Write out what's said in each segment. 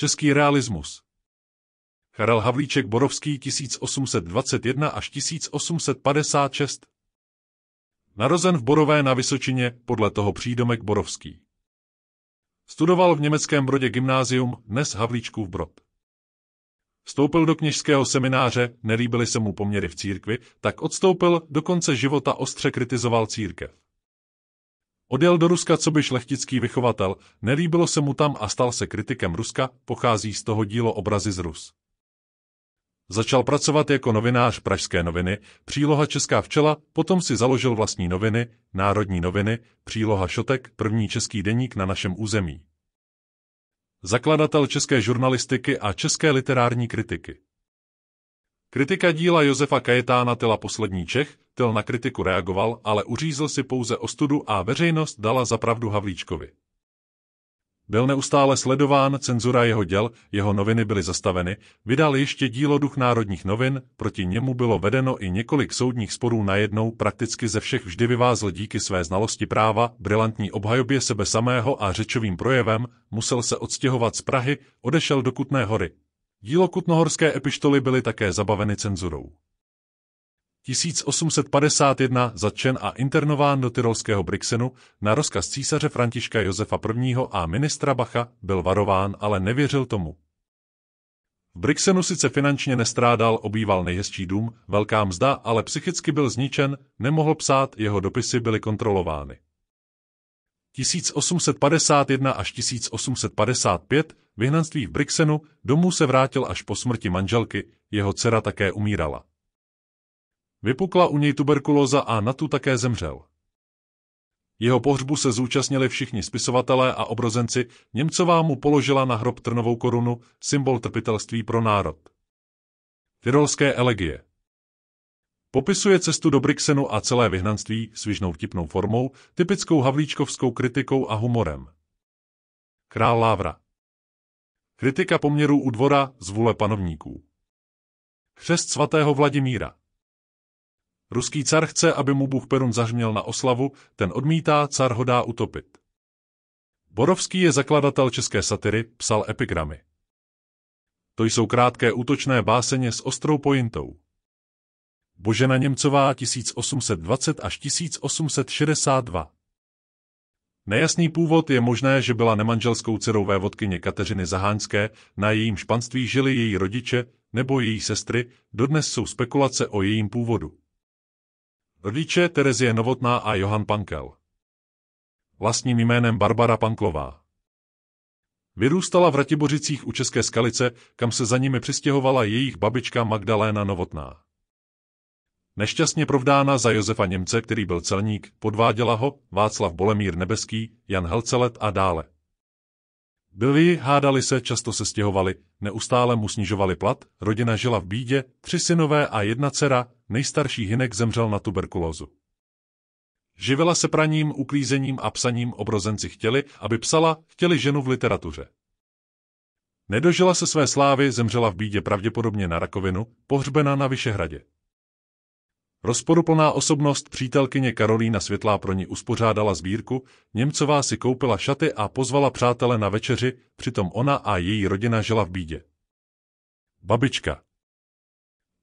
Český realismus Karel Havlíček Borovský 1821 až 1856 Narozen v Borové na Vysočině, podle toho přídomek Borovský. Studoval v německém Brodě gymnázium, dnes v Brod. Vstoupil do kněžského semináře, nelíbily se mu poměry v církvi, tak odstoupil, do konce života ostře kritizoval církev. Odjel do Ruska co by šlechtický vychovatel, nelíbilo se mu tam a stal se kritikem Ruska, pochází z toho dílo obrazy z Rus. Začal pracovat jako novinář Pražské noviny, příloha Česká včela, potom si založil vlastní noviny, Národní noviny, příloha Šotek, první český deník na našem území. Zakladatel české žurnalistiky a české literární kritiky. Kritika díla Josefa Kajetána Tyla Poslední Čech, Tyl na kritiku reagoval, ale uřízl si pouze ostudu a veřejnost dala zapravdu Havlíčkovi. Byl neustále sledován, cenzura jeho děl, jeho noviny byly zastaveny, vydal ještě dílo Duch národních novin, proti němu bylo vedeno i několik soudních sporů najednou, prakticky ze všech vždy vyvázl díky své znalosti práva, brilantní obhajobě sebe samého a řečovým projevem, musel se odstěhovat z Prahy, odešel do Kutné hory. Dílo Kutnohorské epištoly byly také zabaveny cenzurou. 1851 zatčen a internován do tyrolského Brixenu na rozkaz císaře Františka Josefa I. a ministra Bacha, byl varován, ale nevěřil tomu. V Brixenu sice finančně nestrádal, obýval nejhezčí dům, velká mzda, ale psychicky byl zničen, nemohl psát, jeho dopisy byly kontrolovány. 1851 až 1855 vyhnanství v Brixenu, domů se vrátil až po smrti manželky, jeho dcera také umírala. Vypukla u něj tuberkulóza a na tu také zemřel. Jeho pohřbu se zúčastnili všichni spisovatelé a obrozenci, Němcová mu položila na hrob trnovou korunu, symbol trpitelství pro národ. Tyrolské elegie Popisuje cestu do Brixenu a celé vyhnanství svižnou vtipnou formou, typickou havlíčkovskou kritikou a humorem. Král Lávra Kritika poměrů u dvora z vůle panovníků Křest svatého Vladimíra Ruský car chce, aby mu Bůh Perun zařměl na oslavu, ten odmítá, car ho dá utopit. Borovský je zakladatel české satyry, psal epigramy. To jsou krátké útočné báseně s ostrou pointou. Božena Němcová 1820 až 1862 Nejasný původ je možné, že byla nemanželskou dcerou vévodkyně Kateřiny Zahánské, na jejím španství žili její rodiče nebo její sestry, dodnes jsou spekulace o jejím původu. Rodiče Terezie Novotná a Johan Pankel. Vlastním jménem Barbara Panklová. Vyrůstala v Ratibořicích u České Skalice, kam se za nimi přistěhovala jejich babička Magdaléna Novotná. Nešťastně provdána za Josefa Němce, který byl celník, podváděla ho Václav Bolemír Nebeský, Jan Helcelet a dále. Byli, hádali se, často se stěhovali, neustále mu snižovali plat, rodina žila v bídě, tři synové a jedna dcera, nejstarší Hinek zemřel na tuberkulózu. Živila se praním, uklízením a psaním obrozenci chtěli, aby psala, chtěli ženu v literatuře. Nedožila se své slávy, zemřela v bídě pravděpodobně na rakovinu, pohřbená na Vyšehradě. Rozporuplná osobnost přítelkyně Karolína Světlá pro ní uspořádala sbírku, Němcová si koupila šaty a pozvala přátele na večeři, přitom ona a její rodina žila v bídě. Babička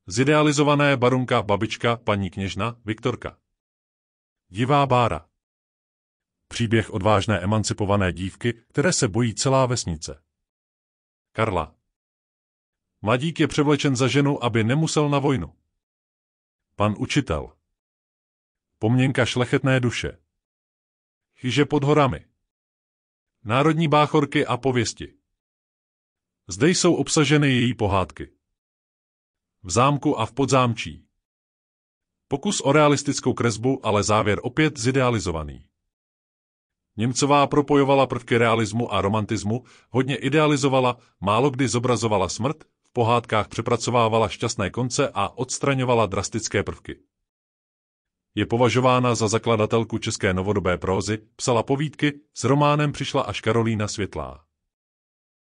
Zidealizované barunka babička paní kněžna Viktorka Divá bára Příběh odvážné emancipované dívky, které se bojí celá vesnice. Karla Mladík je převlečen za ženu, aby nemusel na vojnu. Pan učitel. Pomněnka šlechetné duše. Chyže pod horami. Národní báchorky a pověsti. Zde jsou obsaženy její pohádky. V zámku a v podzámčí. Pokus o realistickou kresbu, ale závěr opět zidealizovaný. Němcová propojovala prvky realismu a romantismu, hodně idealizovala, málo kdy zobrazovala smrt, pohádkách přepracovávala šťastné konce a odstraňovala drastické prvky. Je považována za zakladatelku české novodobé prózy, psala povídky, s románem přišla až Karolína Světlá.